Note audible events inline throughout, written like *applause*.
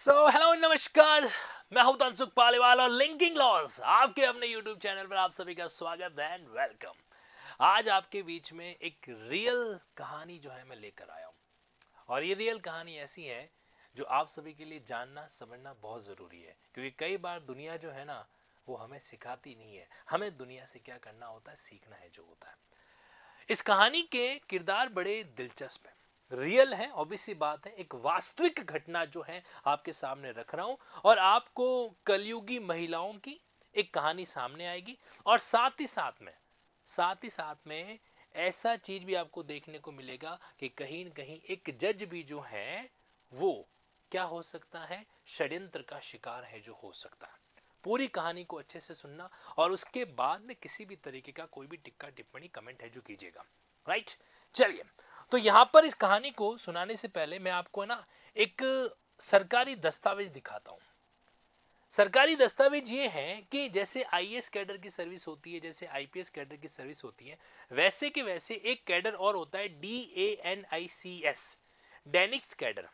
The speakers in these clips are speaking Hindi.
सो हेलो नमस्कार मैं हूं तनसुख पालीवाल और लिंकिंग लॉस आपके अपने यूट्यूब चैनल पर आप सभी का स्वागत है एंड वेलकम आज आपके बीच में एक रियल कहानी जो है मैं लेकर आया हूं और ये रियल कहानी ऐसी है जो आप सभी के लिए जानना समझना बहुत ज़रूरी है क्योंकि कई बार दुनिया जो है ना वो हमें सिखाती नहीं है हमें दुनिया से क्या करना होता है सीखना है जो होता है इस कहानी के किरदार बड़े दिलचस्प हैं रियल है ऑब्वियसली बात है एक वास्तविक घटना जो है आपके सामने रख रहा हूँ और आपको कलयुगी महिलाओं की एक कहानी सामने आएगी और साथ ही साथ में साथ ही साथ में ऐसा चीज भी आपको देखने को मिलेगा कि कहीं न कहीं एक जज भी जो है वो क्या हो सकता है षड्यंत्र का शिकार है जो हो सकता है पूरी कहानी को अच्छे से सुनना और उसके बाद में किसी भी तरीके का कोई भी टिक्का टिप्पणी कमेंट है जो कीजिएगा राइट चलिए तो यहाँ पर इस कहानी को सुनाने से पहले मैं आपको है ना एक सरकारी दस्तावेज दिखाता हूँ सरकारी दस्तावेज ये है कि जैसे आईएएस कैडर की सर्विस होती है जैसे आईपीएस कैडर की सर्विस होती है वैसे के वैसे एक कैडर और होता है D A N I C S DANICS cadre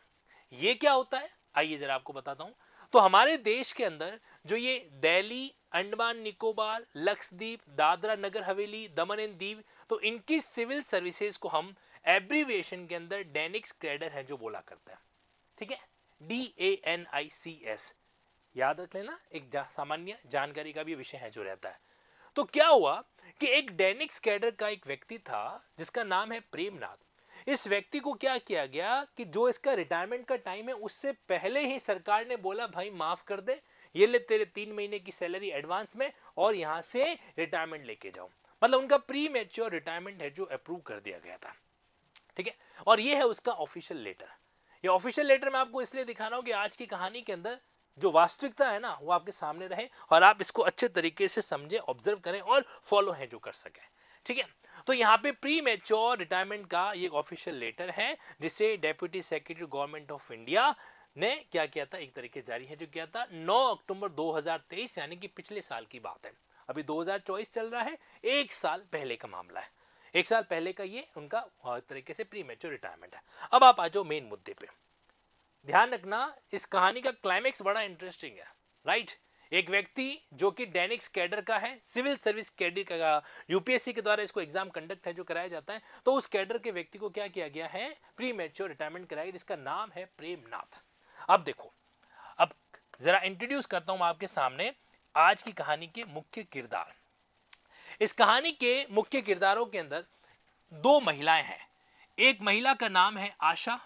ये क्या होता है आइए जरा आपको बताता हूँ तो हमारे देश के अंदर जो ये दिल्ली अंडमान निकोबार लक्षद्वीप दादरा नगर हवेली दमन एंड दीव तो इनकी सिविल सर्विसेज को हम एब्रीवेशन के अंदर डेनिक्स क्रेडर है जो बोला करता है ठीक है D A N I C S याद रख लेना एक जा, सामान्य जानकारी का भी विषय है जो रहता है तो क्या हुआ कि एक डेनिक्स कैडर का एक व्यक्ति था जिसका नाम है प्रेमनाथ इस व्यक्ति को क्या किया गया कि जो इसका रिटायरमेंट का टाइम है उससे पहले ही सरकार ने बोला भाई माफ कर दे ये ले तेरे तीन महीने की सैलरी एडवांस में और यहां से रिटायरमेंट लेके जाओ मतलब उनका प्री मेच्योर रिटायरमेंट है जो अप्रूव कर दिया गया था ठीक है और ये है उसका ऑफिशियल लेटर ये ऑफिशियल लेटर मैं आपको इसलिए दिखा रहा हूँ कि आज की कहानी के अंदर जो वास्तविकता है ना वो आपके सामने रहे और आप इसको अच्छे तरीके से समझें ऑब्जर्व करें और फॉलो हैं जो कर सकें ठीक है तो यहाँ पे प्री मेच्योर रिटायरमेंट का ये ऑफिशियल लेटर है जिसे deputy secretary government of India ने क्या किया था एक तरीके जारी है जो किया था 9 अक्टूबर 2023 यानी कि पिछले साल की बात है अभी 2024 चल रहा है एक साल पहले का मामला है एक साल पहले का ये उनका तरीके से प्री मेच्योर रिटायरमेंट है अब आप आ जाओ मेन मुद्दे पे ध्यान रखना इस कहानी का क्लाइमेक्स बड़ा इंटरेस्टिंग है राइट एक व्यक्ति जो कि डेनिक्स कैडर का है सिविल सर्विस कैडर का यूपीएससी के द्वारा इसको एग्जाम कंडक्ट है जो कराया जाता है तो उस कैडर के व्यक्ति को क्या किया गया है प्री मेच्योर रिटायरमेंट गया जिसका नाम है प्रेमनाथ अब देखो अब जरा इंट्रोड्यूस करता हूं आपके सामने आज की कहानी के मुख्य किरदार इस कहानी के मुख्य किरदारों के अंदर दो महिलाएं हैं एक महिला का नाम है आशा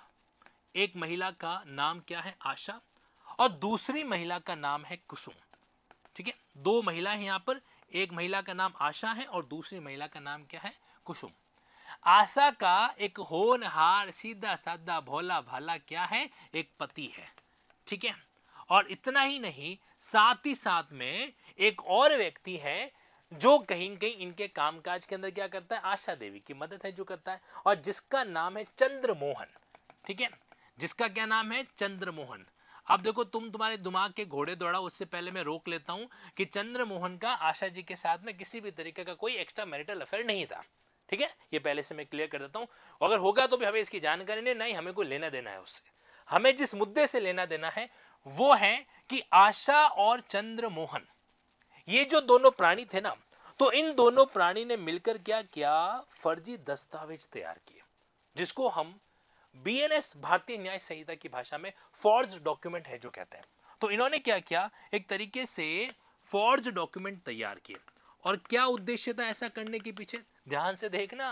एक महिला का नाम क्या है आशा और दूसरी महिला का नाम है कुसुम ठीक है दो महिला है यहाँ पर एक महिला का नाम आशा है और दूसरी महिला का नाम क्या है कुसुम आशा का एक होनहार सीधा साधा भोला भाला क्या है एक पति है ठीक है और इतना ही नहीं साथ ही साथ में एक और व्यक्ति है जो कहीं कहीं इनके कामकाज के अंदर क्या करता है आशा देवी की मदद है जो करता है और जिसका नाम है चंद्रमोहन ठीक है जिसका क्या नाम है चंद्रमोहन अब देखो तुम तुम्हारे दिमाग के घोड़े दौड़ा उससे पहले मैं रोक लेता हूं कि चंद्रमोहन का आशा जी के साथ में किसी भी तरीके का कोई एक्स्ट्रा मैरिटल अफेयर नहीं था ठीक है ये पहले से मैं क्लियर कर देता हूँ अगर होगा तो भी हमें इसकी जानकारी नहीं नहीं हमें कोई लेना देना है उससे हमें जिस मुद्दे से लेना देना है वो है कि आशा और चंद्रमोहन ये जो दोनों प्राणी थे ना तो इन दोनों प्राणी ने मिलकर क्या किया फर्जी दस्तावेज तैयार किए जिसको हम बीएनएस भारतीय न्याय संहिता की भाषा में फॉर्ज डॉक्यूमेंट है जो कहते हैं तो इन्होंने क्या किया एक तरीके से फॉर्ज डॉक्यूमेंट तैयार किए और क्या उद्देश्य था ऐसा करने के पीछे ध्यान से देखना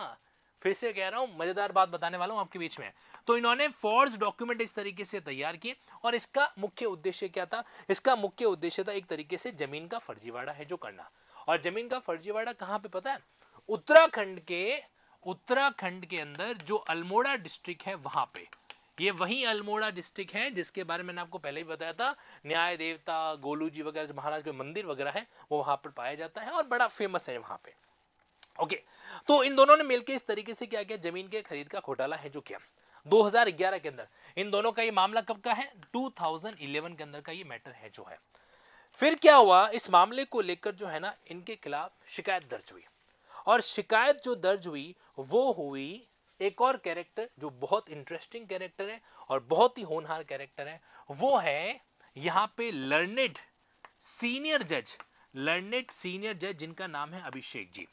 फिर से कह रहा हूं मजेदार बात बताने वाला हूं आपके बीच में तो इन्होंने फॉर्ज डॉक्यूमेंट इस तरीके से तैयार किए और इसका मुख्य उद्देश्य क्या था इसका मुख्य उद्देश्य था एक तरीके से जमीन का फर्जीवाड़ा है जो करना और जमीन का फर्जीवाड़ा कहाँ पे पता है उत्तराखंड के उत्तराखंड के अंदर जो अल्मोड़ा डिस्ट्रिक्ट है वहां पे ये वही अल्मोड़ा डिस्ट्रिक्ट है जिसके बारे में मैंने आपको पहले ही बताया था न्याय देवता गोलू जी वगैरह महाराज के मंदिर वगैरह है वो वहां पर पाया जाता है और बड़ा फेमस है वहां पे ओके तो इन दोनों ने मिलकर इस तरीके से क्या किया जमीन के खरीद का घोटाला है जो किया 2011 के अंदर इन दोनों का ये मामला कब का है 2011 के अंदर का ये मैटर है जो है फिर क्या हुआ इस मामले को लेकर जो है ना इनके खिलाफ शिकायत दर्ज हुई और शिकायत जो दर्ज हुई वो हुई एक और कैरेक्टर जो बहुत इंटरेस्टिंग कैरेक्टर है और बहुत ही होनहार कैरेक्टर है वो है यहाँ पे लर्नेड सीनियर जज लर्नेड सीनियर जज जिनका नाम है अभिषेक जी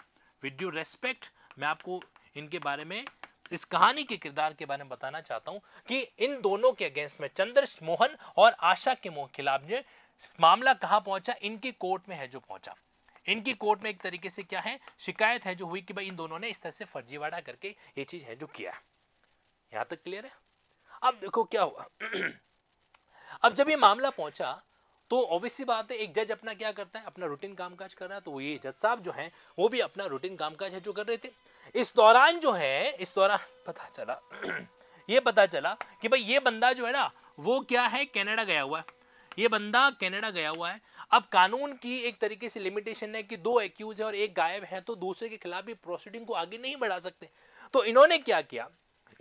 विद ड्यू रेस्पेक्ट मैं आपको इनके बारे में इस कहानी के किरदार के बारे में बताना चाहता हूं कि इन दोनों के अगेंस्ट में चंद्र मोहन और आशा के खिलाफ जो मामला कहां पहुंचा इनकी कोर्ट में है जो पहुंचा इनकी कोर्ट में एक तरीके से क्या है शिकायत है जो हुई कि भाई इन दोनों ने इस तरह से फर्जीवाड़ा करके ये चीज़ है जो किया यहां तक क्लियर है अब देखो क्या हुआ *clears throat* अब जब ये मामला पहुंचा तो ऑब्वियसली बात है एक जज अपना क्या करता है अपना रूटीन कामकाज कर रहा है तो ये जज साहब जो हैं वो भी अपना रूटीन कामकाज है जो कर रहे थे इस दौरान जो है इस दौरान पता चला *clears throat* ये पता चला कि भाई ये बंदा जो है ना वो क्या है कनाडा गया हुआ है ये बंदा कनाडा गया हुआ है अब कानून की एक तरीके से लिमिटेशन है कि दो एक्यूज है और एक गायब है तो दूसरे के खिलाफ भी प्रोसीडिंग को आगे नहीं बढ़ा सकते तो इन्होंने क्या किया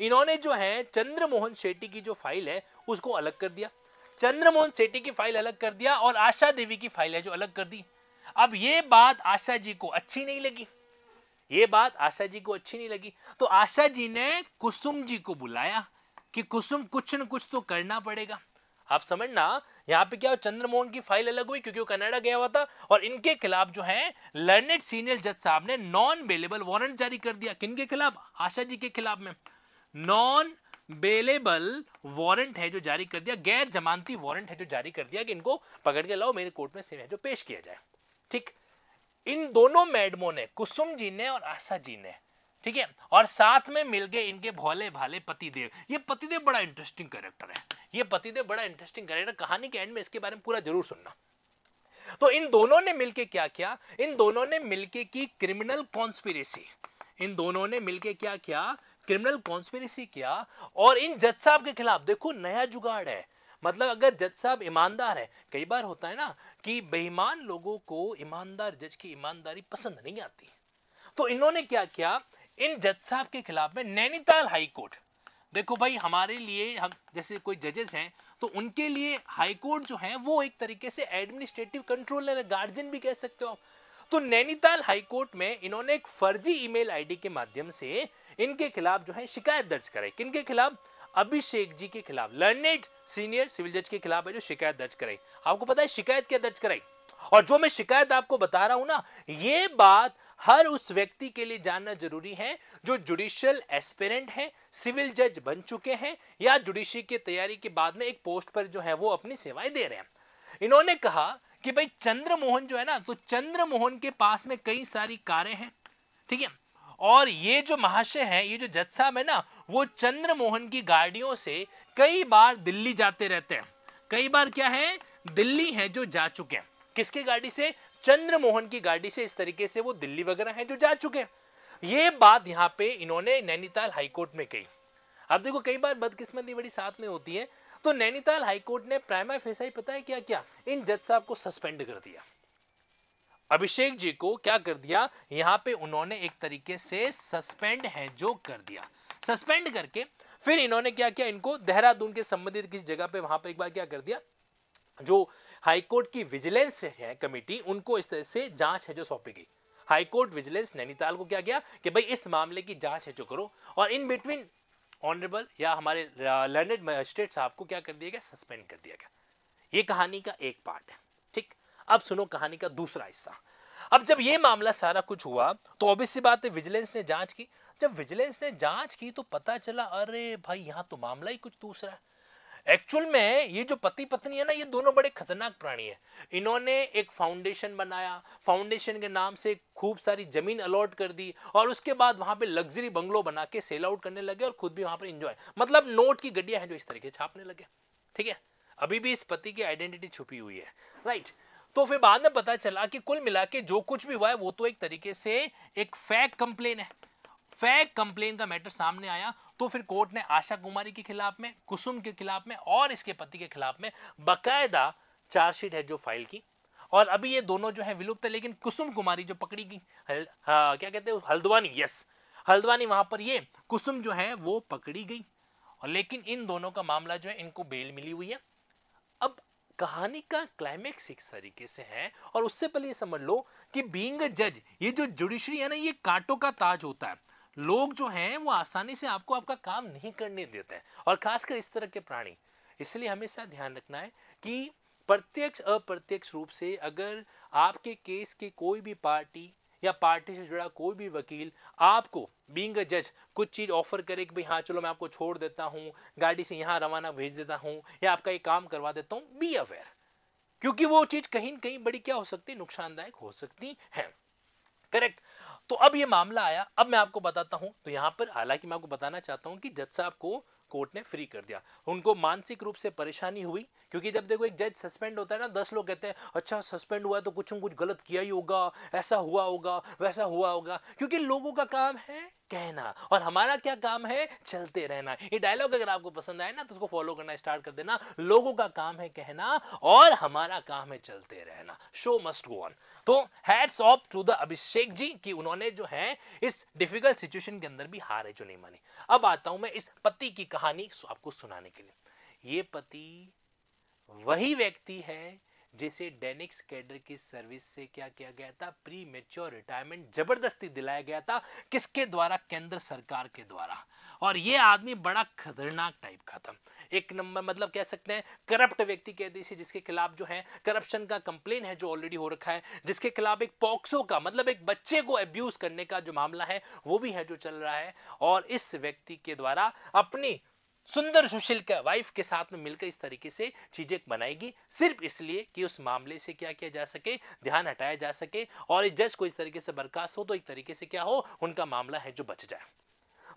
इन्होंने जो है चंद्रमोहन शेट्टी की जो फाइल है उसको अलग कर दिया चंद्रमोहन शेट्टी की फाइल अलग कर दिया और आशा देवी की फाइल है जो अलग कर दी अब ये बात आशा जी को अच्छी नहीं लगी ये बात आशा जी को अच्छी नहीं लगी तो आशा जी ने कुसुम जी को बुलाया कि कुसुम कुछ न कुछ तो करना पड़ेगा आप समझना यहाँ पे क्या चंद्रमोहन की फाइल अलग हुई क्योंकि वो कनाडा गया हुआ था और इनके खिलाफ जो है लर्नेड सीनियर जज साहब ने नॉन बेलेबल वारंट जारी कर दिया किनके खिलाफ आशा जी के खिलाफ में नॉन बेलेबल वारंट है जो जारी कर दिया गैर जमानती वारंट है जो जारी कर दिया कि इनको पकड़ के लाओ मेरे कोर्ट में सेम है जो पेश किया जाए ठीक इन दोनों मैडमों ने कुसुम जी ने और आशा जी ने ठीक है और साथ में मिल गए इनके भोले भाले पतिदेव ये पतिदेव बड़ा इंटरेस्टिंग कैरेक्टर है ये पतिदेव बड़ा इंटरेस्टिंग कैरेक्टर कहानी के एंड में इसके बारे में पूरा जरूर सुनना तो इन दोनों ने मिलके क्या किया इन दोनों ने मिलके की क्रिमिनल कॉन्स्पिरेसी इन दोनों ने मिलके क्या किया क्रिमिनल कॉन्स्पिरेसी किया और इन जज साहब के खिलाफ देखो नया जुगाड़ है मतलब अगर जज साहब ईमानदार है कई बार होता है ना कि बेईमान लोगों को ईमानदार जज की ईमानदारी पसंद नहीं आती तो इन्होंने क्या किया इन जज साहब के खिलाफ में नैनीताल हाई कोर्ट देखो भाई हमारे लिए हम जैसे कोई जजेस हैं तो उनके लिए हाई कोर्ट जो है वो एक तरीके से एडमिनिस्ट्रेटिव है गार्जियन भी कह सकते हो आप तो नैनीताल हाई कोर्ट में इन्होंने एक फर्जी ईमेल आईडी के माध्यम से इनके खिलाफ जो है शिकायत दर्ज कराई किनके खिलाफ अभिषेक जी के खिलाफ लर्नेड सीनियर सिविल जज के खिलाफ है जो शिकायत दर्ज कराई आपको पता है शिकायत क्या दर्ज कराई और जो मैं शिकायत आपको बता रहा हूं ना ये बात हर उस व्यक्ति के लिए जानना जरूरी है जो जुडिशियल एस्पिरेंट है सिविल जज बन चुके हैं या जुडिशरी की तैयारी के बाद में एक पोस्ट पर जो है वो अपनी सेवाएं दे रहे हैं इन्होंने कहा कि भाई चंद्रमोहन जो है ना तो चंद्रमोहन के पास में कई सारी कारें हैं ठीक है और ये जो महाशय हैं ये जो जज साहब है ना वो चंद्रमोहन की गाड़ियों से कई बार दिल्ली जाते रहते हैं कई बार क्या है दिल्ली है जो जा चुके हैं किसकी गाड़ी से चंद्रमोहन की गाड़ी से इस तरीके से वो दिल्ली वगैरह हैं जो जा चुके हैं ये बात यहाँ पे इन्होंने नैनीताल हाईकोर्ट में कही अब देखो कई बार बदकिस्मती बड़ी साथ में होती है तो नैनीताल हाईकोर्ट ने प्राइमा फैसा ही पता है क्या क्या इन जज साहब को सस्पेंड कर दिया अभिषेक जी को क्या कर दिया यहाँ पे उन्होंने एक तरीके से सस्पेंड है जो कर दिया सस्पेंड करके फिर इन्होंने क्या किया इनको देहरादून के संबंधित किसी जगह पे वहां पे एक बार क्या कर दिया जो हाईकोर्ट की विजिलेंस है कमेटी उनको इस तरह से जांच है जो सौंपी गई हाईकोर्ट विजिलेंस नैनीताल को क्या किया कि भाई इस मामले की जांच है जो करो और इन बिटवीन ऑनरेबल या हमारे लर्नेड मजिस्ट्रेट साहब को क्या कर दिया गया सस्पेंड कर दिया गया ये कहानी का एक पार्ट है ठीक अब सुनो कहानी का दूसरा हिस्सा अब जब ये मामला सारा कुछ हुआ तो ऑब्वियस बात है विजिलेंस ने जांच की जब विजिलेंस ने जांच की तो पता चला अरे भाई यहाँ तो मामला ही कुछ दूसरा है एक्चुअल में ये जो पति पत्नी है ना ये दोनों बड़े खतरनाक प्राणी है इन्होंने एक फाउंडेशन बनाया फाउंडेशन के नाम से खूब सारी जमीन अलॉट कर दी और उसके बाद वहां पे लग्जरी बंगलो बना के सेल आउट करने लगे और खुद भी वहां पर इंजॉय मतलब नोट की गड्डिया है जो इस तरीके छापने लगे ठीक है अभी भी इस पति की आइडेंटिटी छुपी हुई है राइट right. तो फिर बाद में पता चला कि कुल मिला के जो कुछ भी हुआ है वो तो एक तरीके से एक फैक कंप्लेन है फैक कंप्लेन का मैटर सामने आया तो फिर कोर्ट ने आशा कुमारी के खिलाफ में कुसुम के खिलाफ में और इसके पति के खिलाफ में बकायदा चार्जशीट है जो फाइल की और अभी ये दोनों जो है विलुप्त है लेकिन कुसुम कुमारी जो पकड़ी गई हाँ, क्या कहते हैं हल्द्वानी यस हल्द्वानी वहां पर ये कुसुम जो है वो पकड़ी गई और लेकिन इन दोनों का मामला जो है इनको बेल मिली हुई है कहानी का क्लाइमेक्स एक तरीके से है और उससे पहले ये समझ लो कि बींग जज ये जो जुडिशरी है ना ये कांटों का ताज होता है लोग जो हैं वो आसानी से आपको आपका काम नहीं करने देते हैं और खासकर इस तरह के प्राणी इसलिए हमेशा ध्यान रखना है कि प्रत्यक्ष अप्रत्यक्ष रूप से अगर आपके केस के कोई भी पार्टी या पार्टी से जुड़ा कोई भी वकील आपको बींग अ जज कुछ चीज़ ऑफर करे कि भाई हाँ चलो मैं आपको छोड़ देता हूँ गाड़ी से यहाँ रवाना भेज देता हूँ या आपका ये काम करवा देता हूँ बी अवेयर क्योंकि वो चीज़ कहीं ना कहीं बड़ी क्या हो सकती है नुकसानदायक हो सकती है करेक्ट तो अब ये मामला आया अब मैं आपको बताता हूँ तो यहाँ पर हालांकि मैं आपको बताना चाहता हूँ कि जज साहब को कोर्ट ने फ्री कर दिया उनको मानसिक रूप से परेशानी हुई क्योंकि जब देखो एक जज सस्पेंड होता है ना दस लोग कहते हैं अच्छा सस्पेंड हुआ तो कुछ न कुछ गलत किया ही होगा ऐसा हुआ होगा वैसा हुआ होगा क्योंकि लोगों का काम है कहना और हमारा क्या काम है चलते रहना ये डायलॉग अगर आपको पसंद आए ना तो उसको फॉलो करना स्टार्ट कर देना लोगों का काम है कहना और हमारा काम है चलते रहना शो मस्ट गो ऑन तो hats off to the Abhishek ji कि उन्होंने जो है इस डिफिकल्ट सिचुएशन के अंदर भी हारे जो नहीं मानी अब आता हूं मैं इस पति की कहानी आपको सुनाने के लिए ये पति वही व्यक्ति है जिसे डेनिक्स कैडर की सर्विस से क्या किया गया था प्री मेच्योर रिटायरमेंट जबरदस्ती दिलाया गया था किसके द्वारा केंद्र सरकार के द्वारा और ये आदमी बड़ा खतरनाक टाइप का था एक नंबर मतलब कह सकते हैं करप्ट व्यक्ति कह दी जिसके खिलाफ जो है करप्शन का कंप्लेन है जो ऑलरेडी हो रखा है जिसके खिलाफ एक पॉक्सो का मतलब एक बच्चे को एब्यूज करने का जो मामला है वो भी है जो चल रहा है और इस व्यक्ति के द्वारा अपनी सुंदर सुशील का वाइफ के साथ में मिलकर इस तरीके से चीजें बनाएगी सिर्फ इसलिए कि उस मामले से क्या किया जा सके ध्यान हटाया जा सके और जज को इस तरीके से बर्खास्त हो तो एक तरीके से क्या हो उनका मामला है जो बच जाए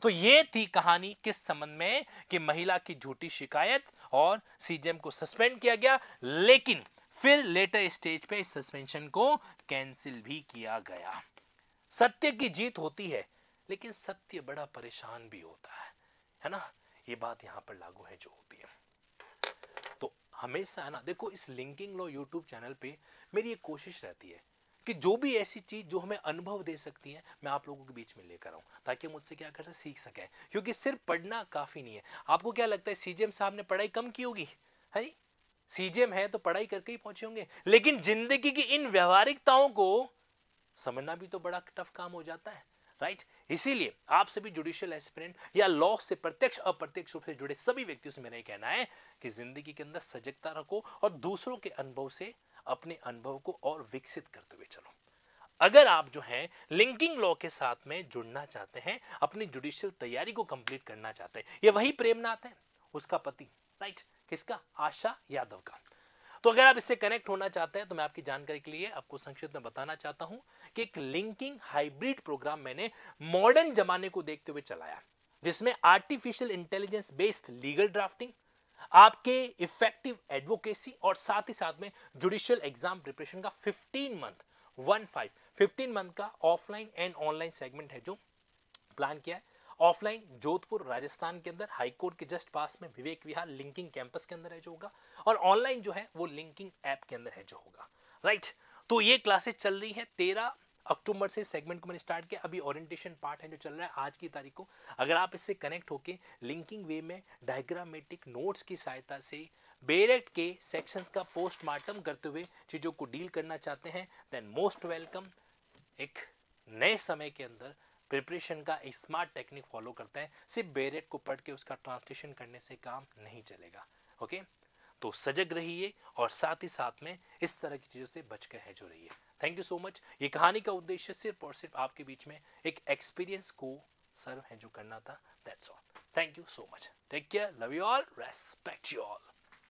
तो ये थी कहानी किस संबंध में कि महिला की झूठी शिकायत और सीजेम को सस्पेंड किया गया लेकिन फिर लेटर स्टेज पे इस सस्पेंशन को कैंसिल भी किया गया सत्य की जीत होती है लेकिन सत्य बड़ा परेशान भी होता है है ना ये बात यहाँ पर लागू है जो होती है तो हमेशा ना देखो इस लिंकिंग लॉ यूट्यूब चैनल पे मेरी एक कोशिश रहती है कि जो भी ऐसी चीज़ जो हमें अनुभव दे सकती है मैं आप लोगों के बीच में लेकर आऊँ ताकि मुझसे क्या कर सीख सकें क्योंकि सिर्फ पढ़ना काफ़ी नहीं है आपको क्या लगता है सी साहब ने पढ़ाई कम की होगी है जी सीजीएम है तो पढ़ाई करके ही पहुंचे होंगे लेकिन जिंदगी की इन व्यवहारिकताओं को समझना भी तो बड़ा टफ काम हो जाता है राइट इसीलिए आप सभी जुडिशियल एस्पिरेंट या लॉ से प्रत्यक्ष अप्रत्यक्ष रूप से जुड़े सभी व्यक्तियों से मेरा ये कहना है कि जिंदगी के अंदर सजगता रखो और दूसरों के अनुभव से अपने अनुभव को और विकसित करते हुए चलो अगर आप जो है लिंकिंग लॉ के साथ में जुड़ना चाहते हैं अपनी जुडिशियल तैयारी को कंप्लीट करना चाहते हैं ये वही प्रेमनाथ है उसका पति राइट किसका आशा यादव का तो अगर आप इससे कनेक्ट होना चाहते हैं तो मैं आपकी जानकारी के लिए आपको संक्षिप्त में बताना चाहता हूं कि एक लिंकिंग हाइब्रिड प्रोग्राम मैंने मॉडर्न जमाने को देखते हुए चलाया जिसमें artificial intelligence based legal drafting आपके इफेक्टिव एडवोकेसी और साथ ही साथ में जुडिशियल एग्जाम प्रिपरेशन का 15 month one five fifteen month का ऑफलाइन एंड ऑनलाइन सेगमेंट है जो प्लान किया है ऑफलाइन जोधपुर राजस्थान के अंदर हाईकोर्ट के जस्ट पास में विवेक विहार लिंकिंग कैंपस के अंदर है जो होगा और ऑनलाइन जो है वो लिंकिंग ऐप के अंदर है जो होगा राइट तो ये क्लासेस चल रही है तेरह अक्टूबर से सेगमेंट को मैंने स्टार्ट किया अभी ओरिएंटेशन पार्ट है जो चल रहा है आज की तारीख को अगर आप इससे कनेक्ट होके लिंकिंग वे में डायग्रामेटिक नोट्स की सहायता से बेरेट के सेक्शंस का पोस्टमार्टम करते हुए चीज़ों को डील करना चाहते हैं देन मोस्ट वेलकम एक नए समय के अंदर प्रिपरेशन का एक स्मार्ट टेक्निक फॉलो करते हैं सिर्फ बेरेट को पढ़ के उसका ट्रांसलेशन करने से काम नहीं चलेगा ओके तो सजग रहिए और साथ ही साथ में इस तरह की चीज़ों से बच कर है जो रहिए थैंक यू सो मच ये कहानी का उद्देश्य सिर्फ और सिर्फ आपके बीच में एक एक्सपीरियंस को सर्व है जो करना था that's all thank you so much take care love you all respect you all